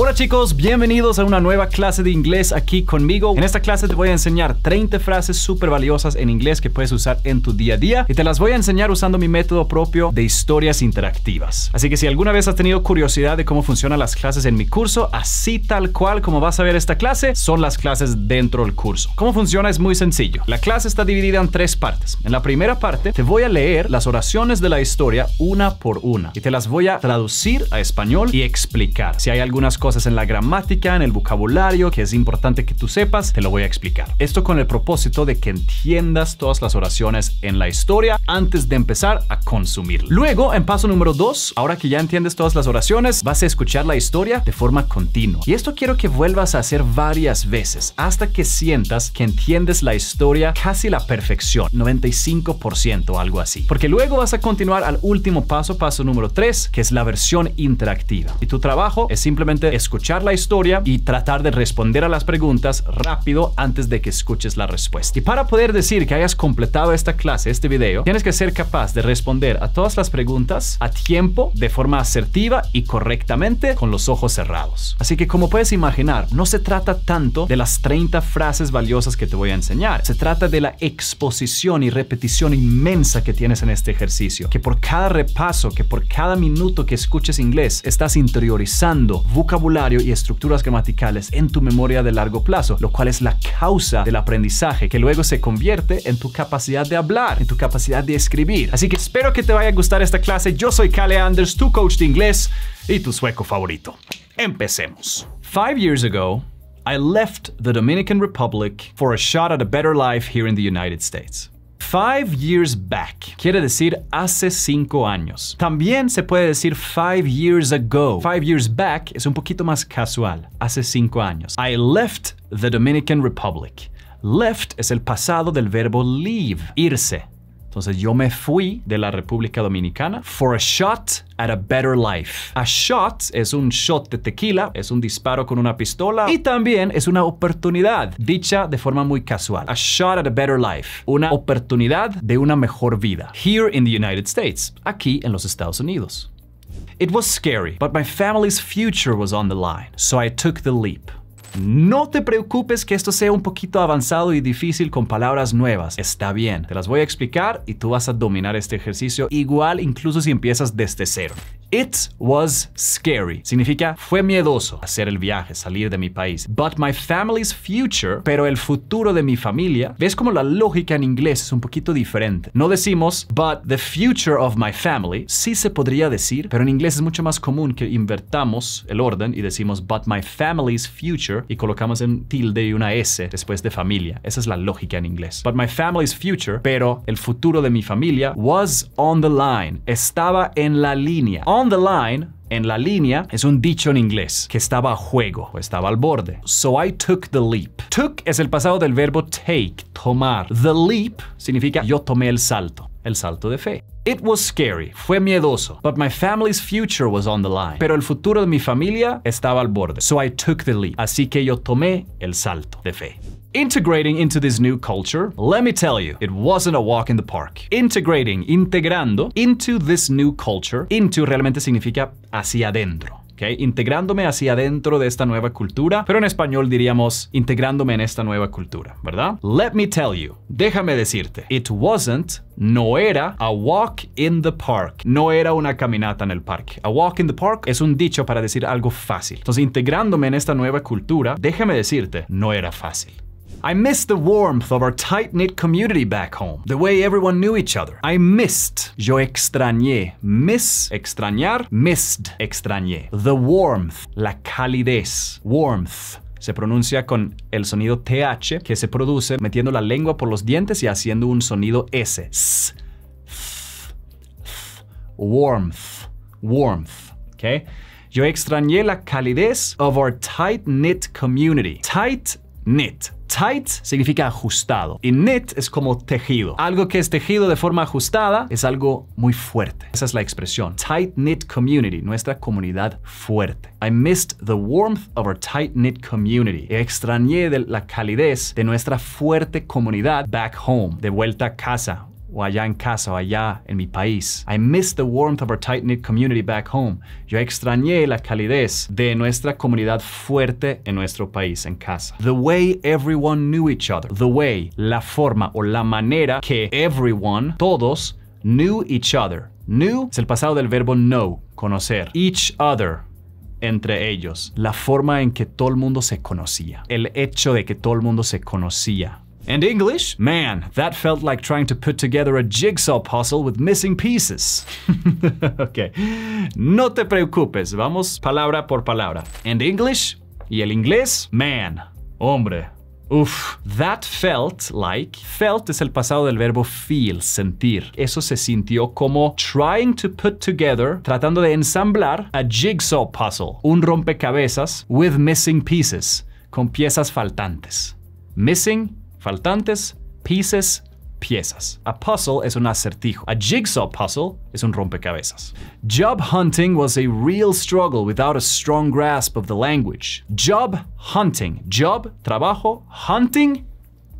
Hola chicos, bienvenidos a una nueva clase de inglés aquí conmigo. En esta clase te voy a enseñar 30 frases súper valiosas en inglés que puedes usar en tu día a día y te las voy a enseñar usando mi método propio de historias interactivas. Así que si alguna vez has tenido curiosidad de cómo funcionan las clases en mi curso, así tal cual como vas a ver esta clase, son las clases dentro del curso. ¿Cómo funciona? Es muy sencillo. La clase está dividida en tres partes. En la primera parte te voy a leer las oraciones de la historia una por una y te las voy a traducir a español y explicar. Si hay algunas cosas cosas en la gramática, en el vocabulario, que es importante que tú sepas, te lo voy a explicar. Esto con el propósito de que entiendas todas las oraciones en la historia antes de empezar a consumir. Luego, en paso número 2, ahora que ya entiendes todas las oraciones, vas a escuchar la historia de forma continua. Y esto quiero que vuelvas a hacer varias veces hasta que sientas que entiendes la historia casi la perfección, 95% algo así. Porque luego vas a continuar al último paso, paso número 3, que es la versión interactiva. Y tu trabajo es simplemente escuchar la historia y tratar de responder a las preguntas rápido antes de que escuches la respuesta. Y para poder decir que hayas completado esta clase, este video, tienes que ser capaz de responder a todas las preguntas a tiempo, de forma asertiva y correctamente con los ojos cerrados. Así que como puedes imaginar, no se trata tanto de las 30 frases valiosas que te voy a enseñar, se trata de la exposición y repetición inmensa que tienes en este ejercicio, que por cada repaso, que por cada minuto que escuches inglés, estás interiorizando vocabulario y estructuras gramaticales en tu memoria de largo plazo, lo cual es la causa del aprendizaje, que luego se convierte en tu capacidad de hablar, en tu capacidad de escribir. Así que espero que te vaya a gustar esta clase. Yo soy Kale Anders, tu coach de inglés y tu sueco favorito. Empecemos. Five years ago, I left the Dominican Republic for a shot at a better life here in the United States. Five years back quiere decir hace cinco años. También se puede decir five years ago. Five years back es un poquito más casual, hace cinco años. I left the Dominican Republic. Left es el pasado del verbo leave, irse. Entonces yo me fui de la República Dominicana for a shot at a better life. A shot es un shot de tequila, es un disparo con una pistola y también es una oportunidad dicha de forma muy casual. A shot at a better life, una oportunidad de una mejor vida. Here in the United States, aquí en los Estados Unidos. It was scary, but my family's future was on the line, so I took the leap. No te preocupes que esto sea un poquito avanzado y difícil con palabras nuevas. Está bien, te las voy a explicar y tú vas a dominar este ejercicio igual incluso si empiezas desde cero. It was scary. Significa fue miedoso hacer el viaje, salir de mi país. But my family's future, pero el futuro de mi familia. ¿Ves cómo la lógica en inglés es un poquito diferente? No decimos but the future of my family. Sí se podría decir, pero en inglés es mucho más común que invertamos el orden y decimos but my family's future y colocamos en tilde y una S después de familia. Esa es la lógica en inglés. But my family's future, pero el futuro de mi familia was on the line. Estaba en la línea. On the line, en la línea, es un dicho en inglés, que estaba a juego o estaba al borde. So I took the leap. Took es el pasado del verbo take, tomar. The leap significa yo tomé el salto. el salto de fe. It was scary, fue miedoso, but my family's future was on the line. Pero el futuro de mi familia estaba al borde, so I took the leap. Así que yo tomé el salto de fe. Integrating into this new culture, let me tell you, it wasn't a walk in the park. Integrating, integrando, into this new culture, into realmente significa hacia adentro. Integrándome hacia adentro de esta nueva cultura, pero en español diríamos integrándome en esta nueva cultura, ¿verdad? Let me tell you, déjame decirte, it wasn't, no era a walk in the park, no era una caminata en el parque. A walk in the park es un dicho para decir algo fácil. Entonces, integrándome en esta nueva cultura, déjame decirte, no era fácil. I missed the warmth of our tight-knit community back home, the way everyone knew each other. I missed, yo extrañé, miss, extrañar, missed, extrañé. The warmth, la calidez, warmth, se pronuncia con el sonido TH que se produce metiendo la lengua por los dientes y haciendo un sonido S. S, warmth, warmth. Okay? Yo extrañé la calidez of our tight-knit community. Tight-knit. Tight significa ajustado y knit es como tejido. Algo que es tejido de forma ajustada es algo muy fuerte. Esa es la expresión. Tight knit community, nuestra comunidad fuerte. I missed the warmth of our tight knit community. Extrañé de la calidez de nuestra fuerte comunidad back home, de vuelta a casa o allá en casa o allá en mi país. I miss the warmth of our tight-knit community back home. Yo extrañé la calidez de nuestra comunidad fuerte en nuestro país, en casa. The way everyone knew each other. The way, la forma o la manera que everyone, todos, knew each other. Knew es el pasado del verbo know, conocer. Each other, entre ellos. La forma en que todo el mundo se conocía. El hecho de que todo el mundo se conocía And English? Man, that felt like trying to put together a jigsaw puzzle with missing pieces. okay. No te preocupes, vamos palabra por palabra. And English? Y el inglés? Man, hombre. Uf, that felt like. Felt es el pasado del verbo feel, sentir. Eso se sintió como trying to put together, tratando de ensamblar a jigsaw puzzle, un rompecabezas with missing pieces, con piezas faltantes. Missing faltantes, pieces, piezas. A puzzle es un acertijo. A jigsaw puzzle es un rompecabezas. Job hunting was a real struggle without a strong grasp of the language. Job hunting. Job, trabajo, hunting,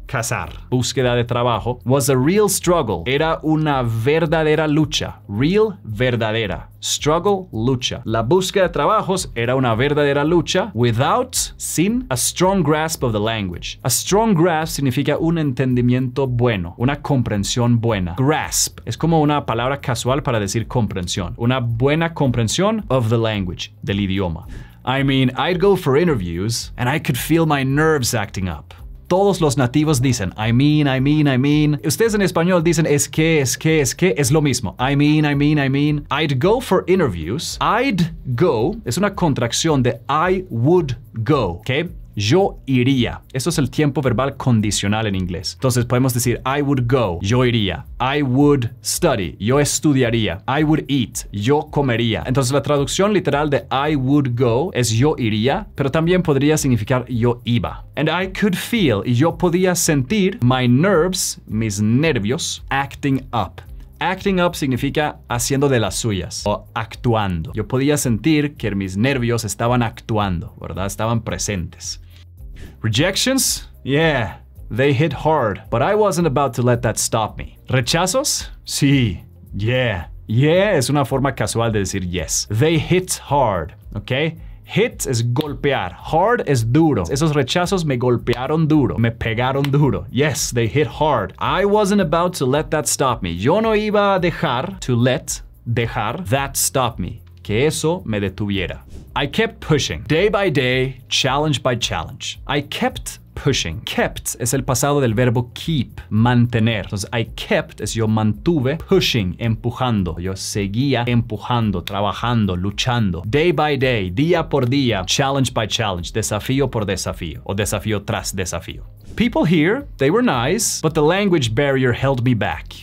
Casar. Búsqueda de trabajo. Was a real struggle. Era una verdadera lucha. Real, verdadera. Struggle, lucha. La búsqueda de trabajos era una verdadera lucha. Without, sin, a strong grasp of the language. A strong grasp significa un entendimiento bueno, una comprensión buena. Grasp es como una palabra casual para decir comprensión. Una buena comprensión of the language, del idioma. I mean, I'd go for interviews and I could feel my nerves acting up todos los nativos dicen I mean, I mean, I mean. Ustedes en español dicen es que, es que, es que, es lo mismo. I mean, I mean, I mean. I'd go for interviews. I'd go es una contracción de I would go, ¿ok? yo iría. Eso es el tiempo verbal condicional en inglés. Entonces podemos decir I would go, yo iría. I would study, yo estudiaría. I would eat, yo comería. Entonces la traducción literal de I would go es yo iría, pero también podría significar yo iba. And I could feel, y yo podía sentir my nerves, mis nervios, acting up. Acting up significa haciendo de las suyas o actuando. Yo podía sentir que mis nervios estaban actuando, ¿verdad? Estaban presentes. Rejections? Yeah, they hit hard, but I wasn't about to let that stop me. Rechazos? Sí, yeah. Yeah es una forma casual de decir yes. They hit hard, okay? Hit es golpear, hard es duro. Esos rechazos me golpearon duro, me pegaron duro. Yes, they hit hard. I wasn't about to let that stop me. Yo no iba a dejar, to let, dejar, that stop me. que eso me detuviera. I kept pushing, day by day, challenge by challenge. I kept pushing. Kept es el pasado del verbo keep, mantener. Entonces, I kept es yo mantuve, pushing, empujando. Yo seguía empujando, trabajando, luchando. Day by day, día por día, challenge by challenge, desafío por desafío, o desafío tras desafío. People here, they were nice, but the language barrier held me back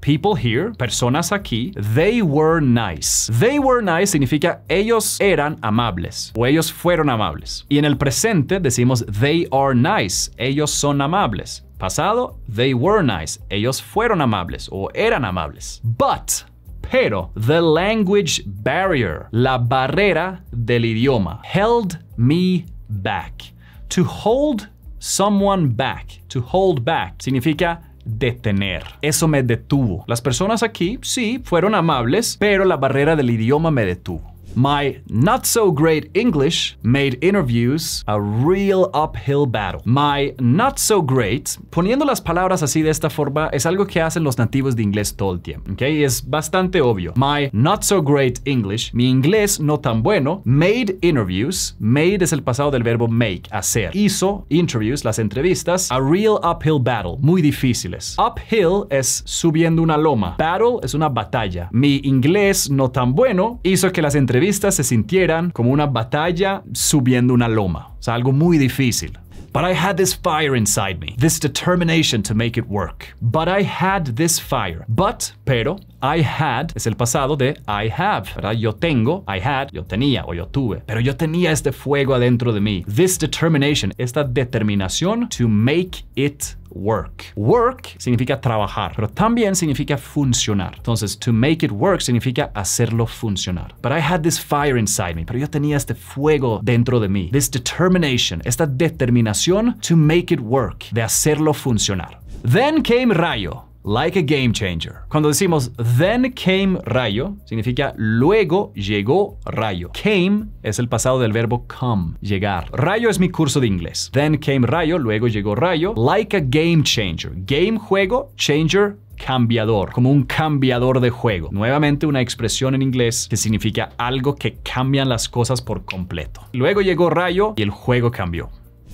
people here, personas aquí, they were nice. They were nice significa ellos eran amables o ellos fueron amables. Y en el presente decimos they are nice, ellos son amables. Pasado, they were nice, ellos fueron amables o eran amables. But pero the language barrier, la barrera del idioma, held me back. To hold someone back, to hold back, significa detener. Eso me detuvo. Las personas aquí, sí, fueron amables, pero la barrera del idioma me detuvo. My not so great English made interviews a real uphill battle. My not so great, poniendo las palabras así de esta forma, es algo que hacen los nativos de inglés todo el tiempo, ¿ok? Es bastante obvio. My not so great English, mi inglés no tan bueno, made interviews, made es el pasado del verbo make, hacer. Hizo interviews, las entrevistas, a real uphill battle, muy difíciles. Uphill es subiendo una loma, battle es una batalla. Mi inglés no tan bueno hizo que las entrevistas entrevistas se sintieran como una batalla subiendo una loma, o sea, algo muy difícil. But I had this fire inside me, this determination to make it work. But I had this fire. But, pero, I had es el pasado de I have, ¿verdad? Yo tengo, I had, yo tenía o yo tuve, pero yo tenía este fuego adentro de mí. This determination, esta determinación to make it work. Work significa trabajar, pero también significa funcionar. Entonces, to make it work significa hacerlo funcionar. But I had this fire inside me, pero yo tenía este fuego dentro de mí. This determination, esta determinación to make it work, de hacerlo funcionar. Then came Rayo like a game changer. Cuando decimos then came rayo, significa luego llegó rayo. Came es el pasado del verbo come, llegar. Rayo es mi curso de inglés. Then came rayo, luego llegó rayo. Like a game changer. Game juego, changer cambiador, como un cambiador de juego. Nuevamente una expresión en inglés que significa algo que cambian las cosas por completo. Luego llegó Rayo y el juego cambió.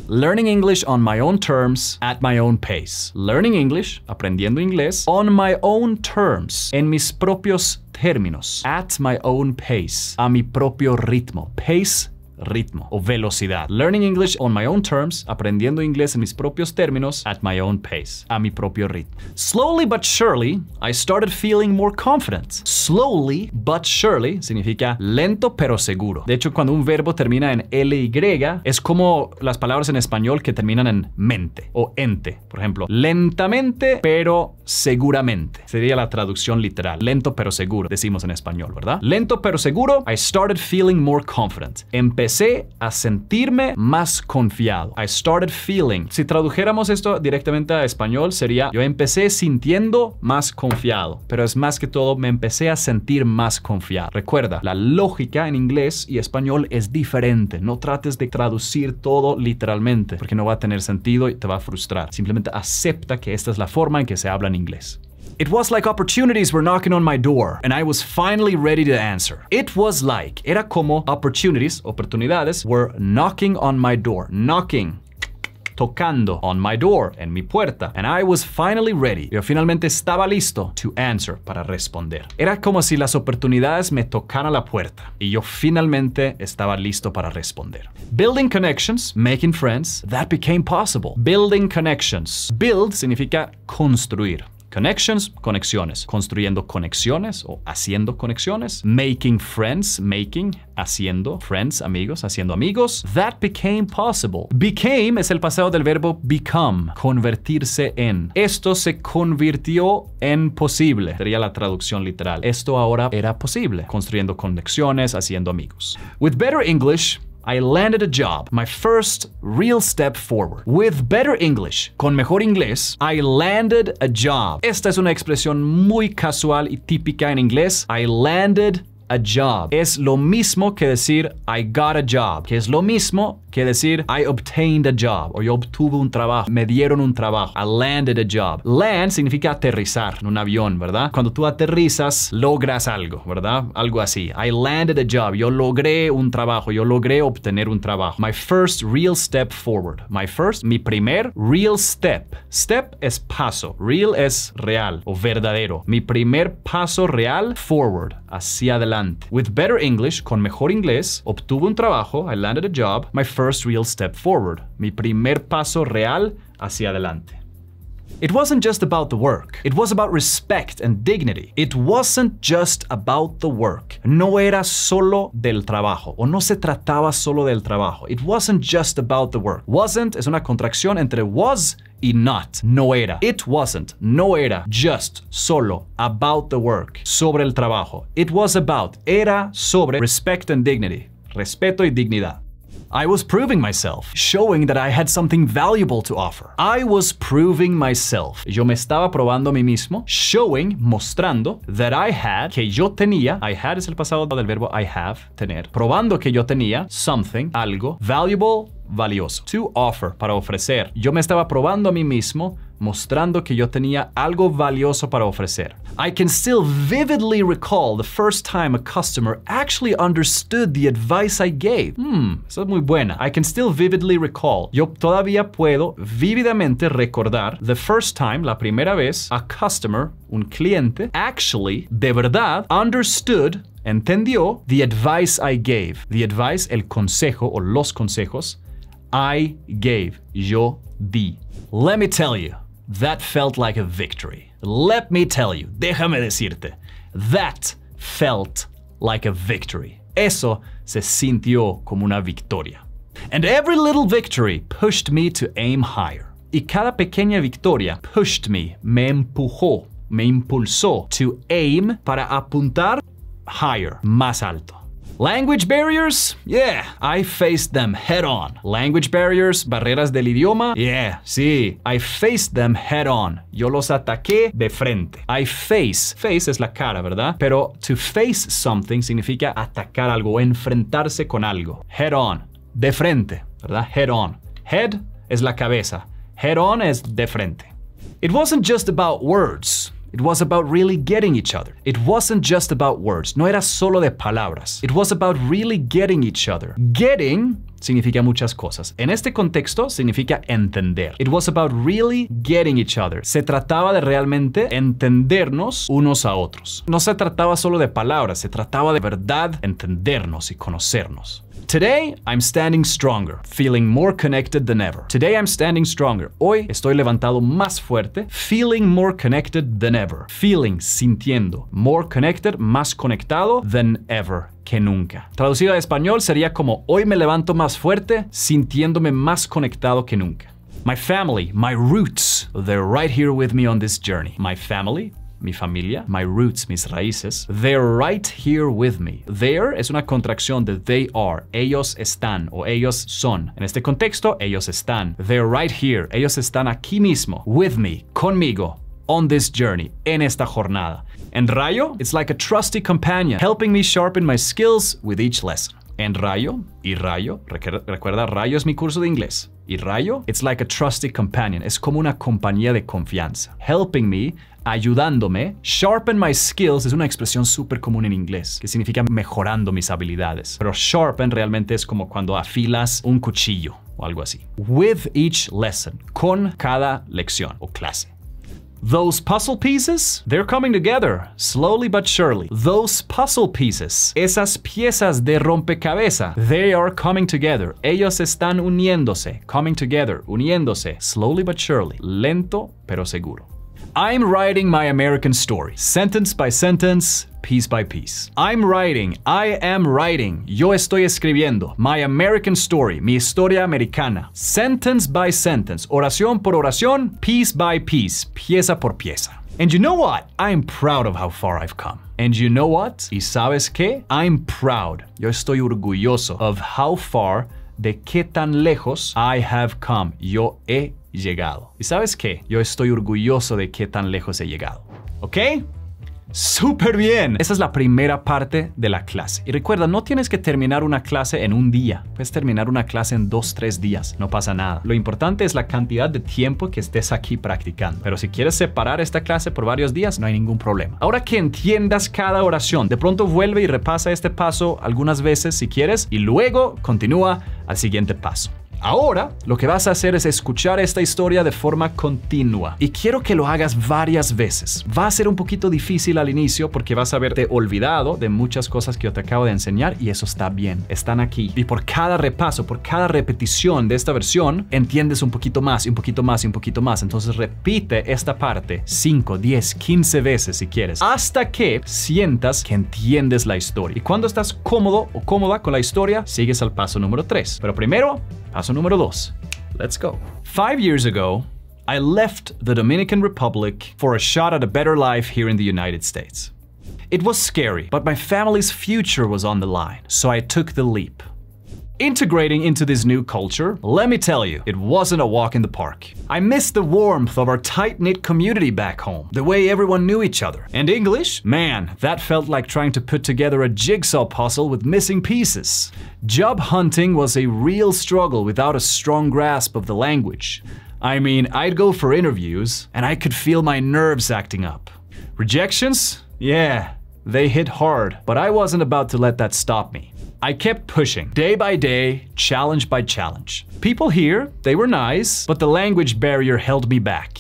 Learning English on my own terms, at my own pace. Learning English, aprendiendo inglés, on my own terms, en mis propios términos, at my own pace, a mi propio ritmo. Pace ritmo o velocidad. Learning English on my own terms, aprendiendo inglés en mis propios términos, at my own pace, a mi propio ritmo. Slowly but surely, I started feeling more confident. Slowly but surely significa lento pero seguro. De hecho, cuando un verbo termina en ly, es como las palabras en español que terminan en mente o ente. Por ejemplo, lentamente pero seguramente. Sería la traducción literal. Lento pero seguro, decimos en español, ¿verdad? Lento pero seguro, I started feeling more confident. Empecé empecé a sentirme más confiado. I started feeling. Si tradujéramos esto directamente a español, sería yo empecé sintiendo más confiado. Pero es más que todo, me empecé a sentir más confiado. Recuerda, la lógica en inglés y español es diferente. No trates de traducir todo literalmente, porque no va a tener sentido y te va a frustrar. Simplemente acepta que esta es la forma en que se habla en inglés. It was like opportunities were knocking on my door, and I was finally ready to answer. It was like, era como opportunities, oportunidades, were knocking on my door, knocking tocando on my door, en mi puerta, and I was finally ready. Yo finalmente estaba listo to answer, para responder. Era como si las oportunidades me tocaran la puerta y yo finalmente estaba listo para responder. Building connections, making friends, that became possible. Building connections. Build significa construir. Connections, conexiones. Construyendo conexiones o haciendo conexiones. Making friends, making, haciendo. Friends, amigos, haciendo amigos. That became possible. Became es el pasado del verbo become, convertirse en. Esto se convirtió en posible. Sería la traducción literal. Esto ahora era posible. Construyendo conexiones, haciendo amigos. With better English, I landed a job, my first real step forward. With better English, con mejor inglés, I landed a job. Esta es una expresión muy casual y típica en inglés. I landed a job. Es lo mismo que decir I got a job, que es lo mismo que decir I obtained a job o yo obtuve un trabajo, me dieron un trabajo, I landed a job. Land significa aterrizar en un avión, ¿verdad? Cuando tú aterrizas, logras algo, ¿verdad? Algo así. I landed a job, yo logré un trabajo, yo logré obtener un trabajo. My first real step forward. My first, mi primer real step. Step es paso, real es real o verdadero. Mi primer paso real forward, hacia adelante adelante. With better English, con mejor inglés, obtuve un trabajo, I landed a job, my first real step forward, mi primer paso real hacia adelante. It wasn't just about the work. It was about respect and dignity. It wasn't just about the work. No era solo del trabajo, o no se trataba solo del trabajo. It wasn't just about the work. Wasn't es una contracción entre was y not. No era. It wasn't. No era. Just. Solo. About the work. Sobre el trabajo. It was about. Era sobre respect and dignity. Respeto y dignidad. I was proving myself, showing that I had something valuable to offer. I was proving myself. Yo me estaba probando a mí mismo, showing, mostrando, that I had, que yo tenía, I had es el pasado del verbo I have, tener, probando que yo tenía something, algo, valuable valioso. To offer, para ofrecer. Yo me estaba probando a mí mismo, mostrando que yo tenía algo valioso para ofrecer. I can still vividly recall the first time a customer actually understood the advice I gave. Hmm, eso es muy buena. I can still vividly recall. Yo todavía puedo vívidamente recordar the first time, la primera vez, a customer, un cliente, actually, de verdad, understood, entendió the advice I gave. The advice, el consejo o los consejos I gave, yo di. Let me tell you, that felt like a victory. Let me tell you, déjame decirte, that felt like a victory. Eso se sintió como una victoria. And every little victory pushed me to aim higher. Y cada pequeña victoria pushed me, me empujó, me impulsó to aim para apuntar higher, más alto. Language barriers? Yeah, I faced them head on. Language barriers, barreras del idioma? Yeah, sí, I faced them head on. Yo los ataqué de frente. I face, face es la cara, ¿verdad? Pero to face something significa atacar algo, enfrentarse con algo. Head on, de frente, ¿verdad? Head on. Head es la cabeza. Head on es de frente. It wasn't just about words. It was about really getting each other. It wasn't just about words, no era solo de palabras. It was about really getting each other. Getting significa muchas cosas. En este contexto significa entender. It was about really getting each other. Se trataba de realmente entendernos unos a otros. No se trataba solo de palabras, se trataba de verdad entendernos y conocernos. Today, I'm standing stronger, feeling more connected than ever. Today, I'm standing stronger. Hoy estoy levantado más fuerte, feeling more connected than ever. Feeling, sintiendo. More connected, más conectado than ever que nunca. Traducido a español sería como hoy me levanto más fuerte, sintiéndome más conectado que nunca. My family, my roots, they're right here with me on this journey. My family, mi familia, my roots, mis raíces, they're right here with me. There es una contracción de they are, ellos están o ellos son. En este contexto, ellos están. They're right here, ellos están aquí mismo, with me, conmigo, on this journey, en esta jornada. And Rayo, it's like a trusty companion, helping me sharpen my skills with each lesson. en Rayo y Rayo, recuerda, Rayo es mi curso de inglés. Y Rayo, it's like a trusted companion, es como una compañía de confianza. Helping me, ayudándome. Sharpen my skills es una expresión súper común en inglés, que significa mejorando mis habilidades. Pero sharpen realmente es como cuando afilas un cuchillo o algo así. With each lesson, con cada lección o clase. Those puzzle pieces, they're coming together, slowly but surely. Those puzzle pieces, esas piezas de rompecabezas, they are coming together. Ellos están uniéndose, coming together, uniéndose, slowly but surely, lento pero seguro. I'm writing my American story, sentence by sentence, piece by piece. I'm writing, I am writing, yo estoy escribiendo, my American story, mi historia americana, sentence by sentence, oración por oración, piece by piece, pieza por pieza. And you know what? I'm proud of how far I've come. And you know what? ¿Y sabes qué? I'm proud, yo estoy orgulloso of how far, de qué tan lejos I have come, yo he llegado. ¿Y sabes qué? Yo estoy orgulloso de qué tan lejos he llegado. ¿Ok? ¡Súper bien! Esa es la primera parte de la clase. Y recuerda, no tienes que terminar una clase en un día. Puedes terminar una clase en dos, tres días. No pasa nada. Lo importante es la cantidad de tiempo que estés aquí practicando. Pero si quieres separar esta clase por varios días, no hay ningún problema. Ahora que entiendas cada oración, de pronto vuelve y repasa este paso algunas veces si quieres y luego continúa al siguiente paso. Ahora lo que vas a hacer es escuchar esta historia de forma continua y quiero que lo hagas varias veces. Va a ser un poquito difícil al inicio porque vas a haberte olvidado de muchas cosas que yo te acabo de enseñar y eso está bien, están aquí. Y por cada repaso, por cada repetición de esta versión, entiendes un poquito más y un poquito más y un poquito más. Entonces repite esta parte 5, 10, 15 veces si quieres, hasta que sientas que entiendes la historia. Y cuando estás cómodo o cómoda con la historia, sigues al paso número 3. Pero primero, Paso número dos. Let's go. Five years ago, I left the Dominican Republic for a shot at a better life here in the United States. It was scary, but my family's future was on the line, so I took the leap. Integrating into this new culture, let me tell you, it wasn't a walk in the park. I miss the warmth of our tight-knit community back home, the way everyone knew each other. And English? Man, that felt like trying to put together a jigsaw puzzle with missing pieces. Job hunting was a real struggle without a strong grasp of the language. I mean, I'd go for interviews, and I could feel my nerves acting up. Rejections? Yeah, they hit hard, but I wasn't about to let that stop me. I kept pushing, day by day, challenge by challenge. People here, they were nice, but the language barrier held me back.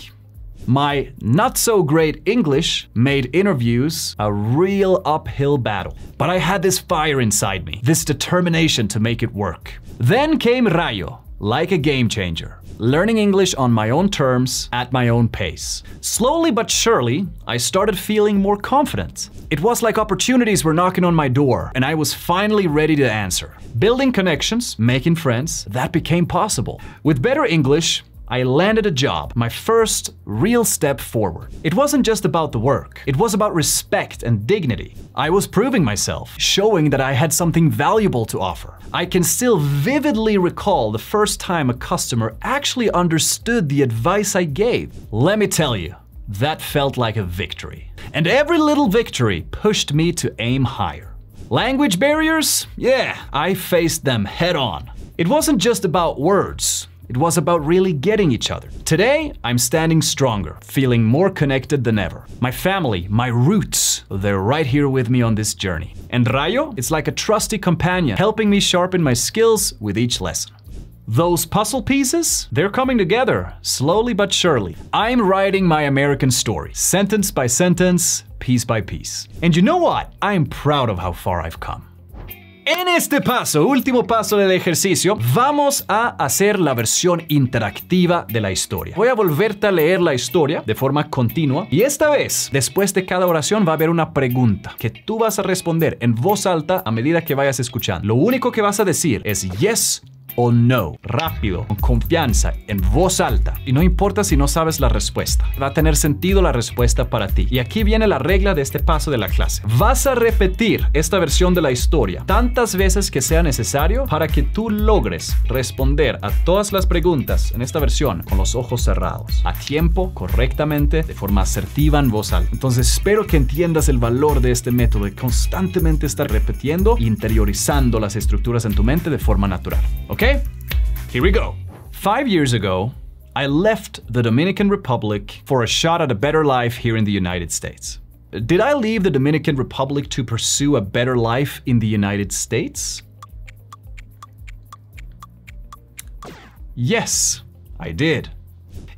My not so great English made interviews a real uphill battle. But I had this fire inside me, this determination to make it work. Then came Rayo, like a game changer learning English on my own terms, at my own pace. Slowly but surely, I started feeling more confident. It was like opportunities were knocking on my door, and I was finally ready to answer. Building connections, making friends, that became possible. With better English, I landed a job, my first real step forward. It wasn't just about the work, it was about respect and dignity. I was proving myself, showing that I had something valuable to offer. I can still vividly recall the first time a customer actually understood the advice I gave. Let me tell you, that felt like a victory. And every little victory pushed me to aim higher. Language barriers? Yeah, I faced them head on. It wasn't just about words. It was about really getting each other. Today, I'm standing stronger, feeling more connected than ever. My family, my roots, they're right here with me on this journey. And Rayo is like a trusty companion, helping me sharpen my skills with each lesson. Those puzzle pieces, they're coming together, slowly but surely. I'm writing my American story, sentence by sentence, piece by piece. And you know what? I am proud of how far I've come. En este paso, último paso del ejercicio, vamos a hacer la versión interactiva de la historia. Voy a volverte a leer la historia de forma continua y esta vez, después de cada oración, va a haber una pregunta que tú vas a responder en voz alta a medida que vayas escuchando. Lo único que vas a decir es yes o no, rápido, con confianza, en voz alta. Y no importa si no sabes la respuesta, va a tener sentido la respuesta para ti. Y aquí viene la regla de este paso de la clase. Vas a repetir esta versión de la historia tantas veces que sea necesario para que tú logres responder a todas las preguntas en esta versión con los ojos cerrados, a tiempo, correctamente, de forma asertiva en voz alta. Entonces espero que entiendas el valor de este método de constantemente estar repitiendo e interiorizando las estructuras en tu mente de forma natural. ¿Ok? Okay, here we go. Five years ago, I left the Dominican Republic for a shot at a better life here in the United States. Did I leave the Dominican Republic to pursue a better life in the United States? Yes, I did.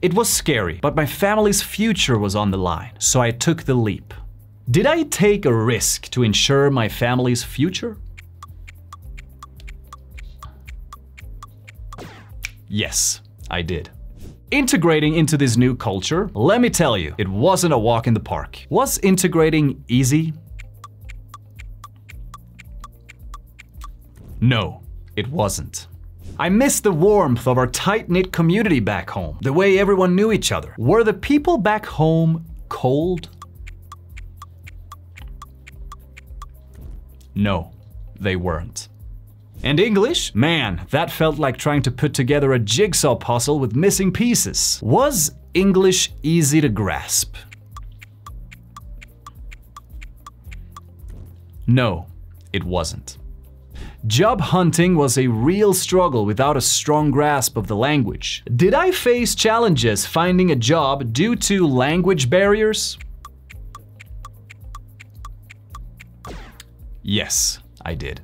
It was scary, but my family's future was on the line, so I took the leap. Did I take a risk to ensure my family's future? Yes, I did. Integrating into this new culture, let me tell you, it wasn't a walk in the park. Was integrating easy? No, it wasn't. I miss the warmth of our tight-knit community back home, the way everyone knew each other. Were the people back home cold? No, they weren't. And English? Man, that felt like trying to put together a jigsaw puzzle with missing pieces. Was English easy to grasp? No, it wasn't. Job hunting was a real struggle without a strong grasp of the language. Did I face challenges finding a job due to language barriers? Yes, I did.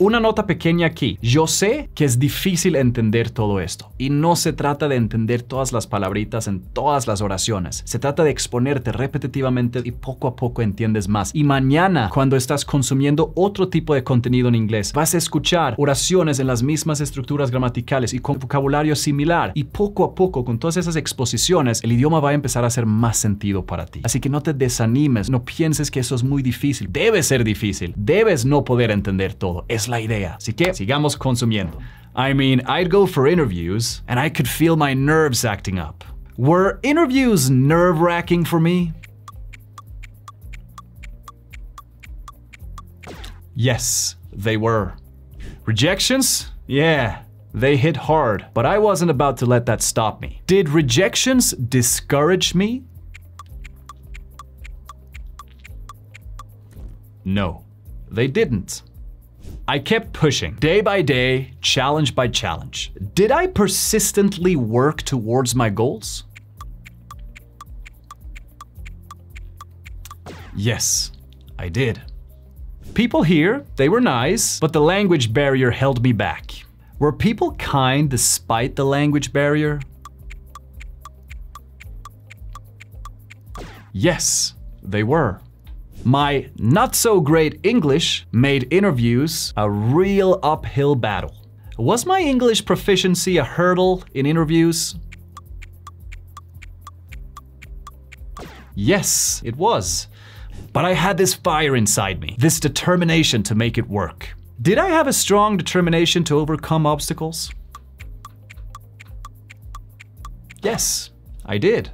Una nota pequeña aquí. Yo sé que es difícil entender todo esto y no se trata de entender todas las palabritas en todas las oraciones. Se trata de exponerte repetitivamente y poco a poco entiendes más. Y mañana, cuando estás consumiendo otro tipo de contenido en inglés, vas a escuchar oraciones en las mismas estructuras gramaticales y con vocabulario similar. Y poco a poco, con todas esas exposiciones, el idioma va a empezar a hacer más sentido para ti. Así que no te desanimes, no pienses que eso es muy difícil. Debe ser difícil. Debes no poder entender todo. Es la idea. Así que sigamos consumiendo. I mean, I'd go for interviews and I could feel my nerves acting up. Were interviews nerve wracking for me? Yes, they were. Rejections? Yeah, they hit hard, but I wasn't about to let that stop me. Did rejections discourage me? No, they didn't. I kept pushing, day by day, challenge by challenge. Did I persistently work towards my goals? Yes, I did. People here, they were nice, but the language barrier held me back. Were people kind despite the language barrier? Yes, they were. My not so great English made interviews a real uphill battle. Was my English proficiency a hurdle in interviews? Yes, it was. But I had this fire inside me, this determination to make it work. Did I have a strong determination to overcome obstacles? Yes, I did.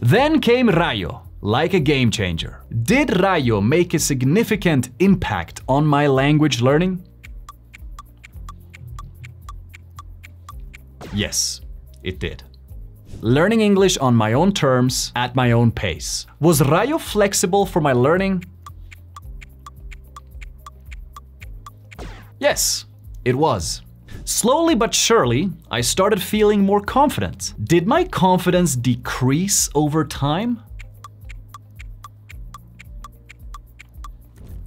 Then came Rayo, like a game changer. Did Rayo make a significant impact on my language learning? Yes, it did. Learning English on my own terms, at my own pace. Was Rayo flexible for my learning? Yes, it was. Slowly but surely, I started feeling more confident. Did my confidence decrease over time?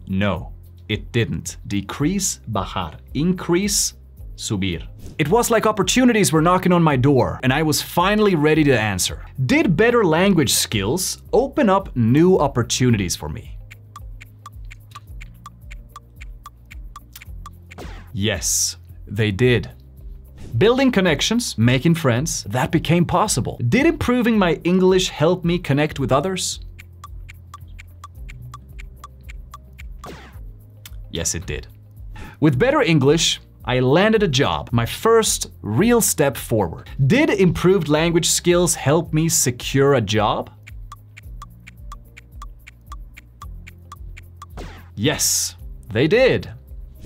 No, it didn't. Decrease, bajar. Increase, subir. It was like opportunities were knocking on my door, and I was finally ready to answer. Did better language skills open up new opportunities for me? Yes, they did. Building connections, making friends, that became possible. Did improving my English help me connect with others? Yes, it did. With better English, I landed a job, my first real step forward. Did improved language skills help me secure a job? Yes, they did.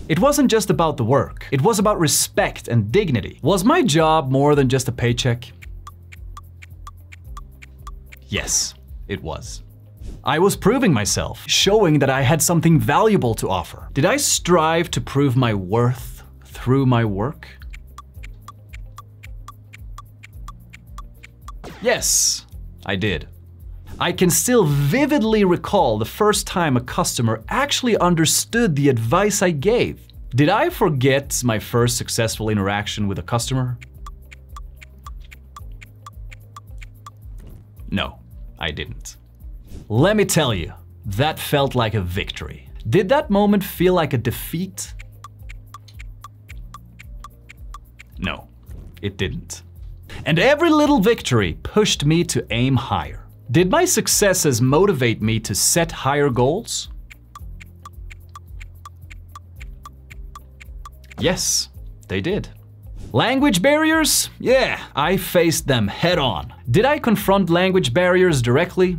It wasn't just about the work. It was about respect and dignity. Was my job more than just a paycheck? Yes, it was. I was proving myself, showing that I had something valuable to offer. Did I strive to prove my worth through my work? Yes, I did. I can still vividly recall the first time a customer actually understood the advice I gave. Did I forget my first successful interaction with a customer? No, I didn't. Let me tell you, that felt like a victory. Did that moment feel like a defeat? No, it didn't. And every little victory pushed me to aim higher. Did my successes motivate me to set higher goals? Yes, they did. Language barriers? Yeah, I faced them head on. Did I confront language barriers directly?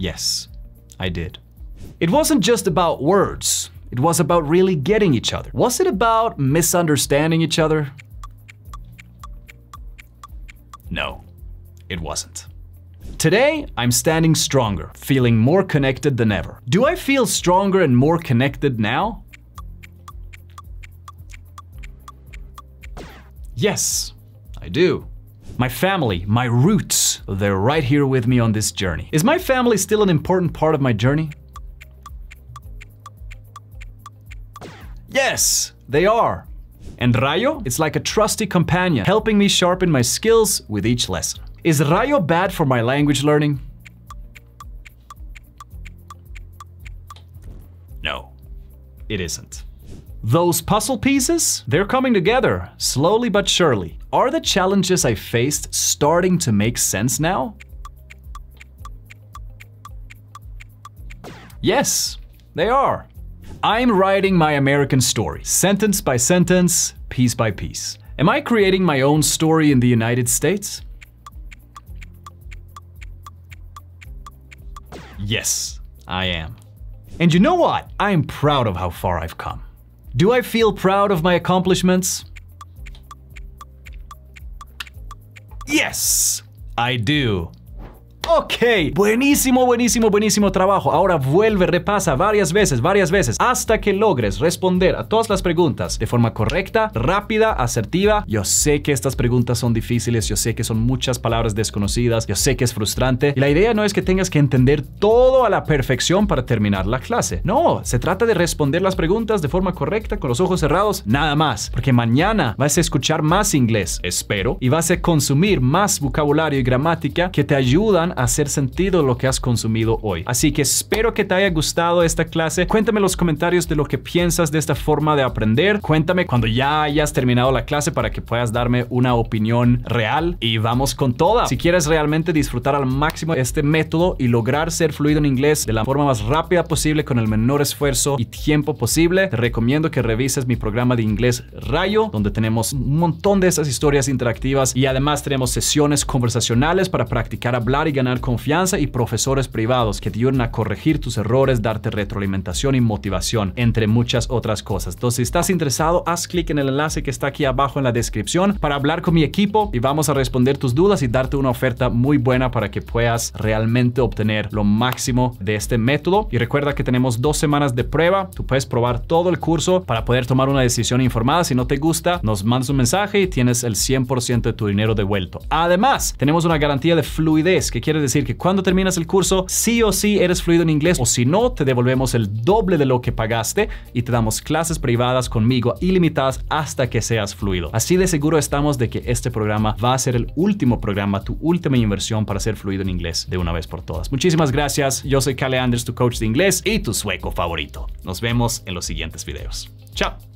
Yes, I did. It wasn't just about words. It was about really getting each other. Was it about misunderstanding each other? No, it wasn't. Today, I'm standing stronger, feeling more connected than ever. Do I feel stronger and more connected now? Yes, I do my family, my roots. They're right here with me on this journey. Is my family still an important part of my journey? Yes, they are. And Rayo, it's like a trusty companion, helping me sharpen my skills with each lesson. Is Rayo bad for my language learning? No, it isn't. Those puzzle pieces, they're coming together, slowly but surely. Are the challenges I faced starting to make sense now? Yes, they are. I'm writing my American story, sentence by sentence, piece by piece. Am I creating my own story in the United States? Yes, I am. And you know what? I am proud of how far I've come. Do I feel proud of my accomplishments? Yes, I do. Ok, buenísimo, buenísimo, buenísimo trabajo. Ahora vuelve, repasa varias veces, varias veces, hasta que logres responder a todas las preguntas de forma correcta, rápida, asertiva. Yo sé que estas preguntas son difíciles, yo sé que son muchas palabras desconocidas, yo sé que es frustrante. Y la idea no es que tengas que entender todo a la perfección para terminar la clase. No, se trata de responder las preguntas de forma correcta, con los ojos cerrados, nada más. Porque mañana vas a escuchar más inglés, espero, y vas a consumir más vocabulario y gramática que te ayudan hacer sentido lo que has consumido hoy. Así que espero que te haya gustado esta clase. Cuéntame en los comentarios de lo que piensas de esta forma de aprender. Cuéntame cuando ya hayas terminado la clase para que puedas darme una opinión real y vamos con toda. Si quieres realmente disfrutar al máximo este método y lograr ser fluido en inglés de la forma más rápida posible con el menor esfuerzo y tiempo posible, te recomiendo que revises mi programa de inglés Rayo, donde tenemos un montón de esas historias interactivas y además tenemos sesiones conversacionales para practicar hablar y ganar confianza y profesores privados que te ayuden a corregir tus errores, darte retroalimentación y motivación, entre muchas otras cosas. Entonces, si estás interesado, haz clic en el enlace que está aquí abajo en la descripción para hablar con mi equipo y vamos a responder tus dudas y darte una oferta muy buena para que puedas realmente obtener lo máximo de este método. Y recuerda que tenemos dos semanas de prueba. Tú puedes probar todo el curso para poder tomar una decisión informada. Si no te gusta, nos mandas un mensaje y tienes el 100% de tu dinero devuelto. Además, tenemos una garantía de fluidez que quiere decir que cuando terminas el curso, sí o sí eres fluido en inglés o si no, te devolvemos el doble de lo que pagaste y te damos clases privadas conmigo ilimitadas hasta que seas fluido. Así de seguro estamos de que este programa va a ser el último programa, tu última inversión para ser fluido en inglés de una vez por todas. Muchísimas gracias. Yo soy Kale Anders, tu coach de inglés y tu sueco favorito. Nos vemos en los siguientes videos. Chao.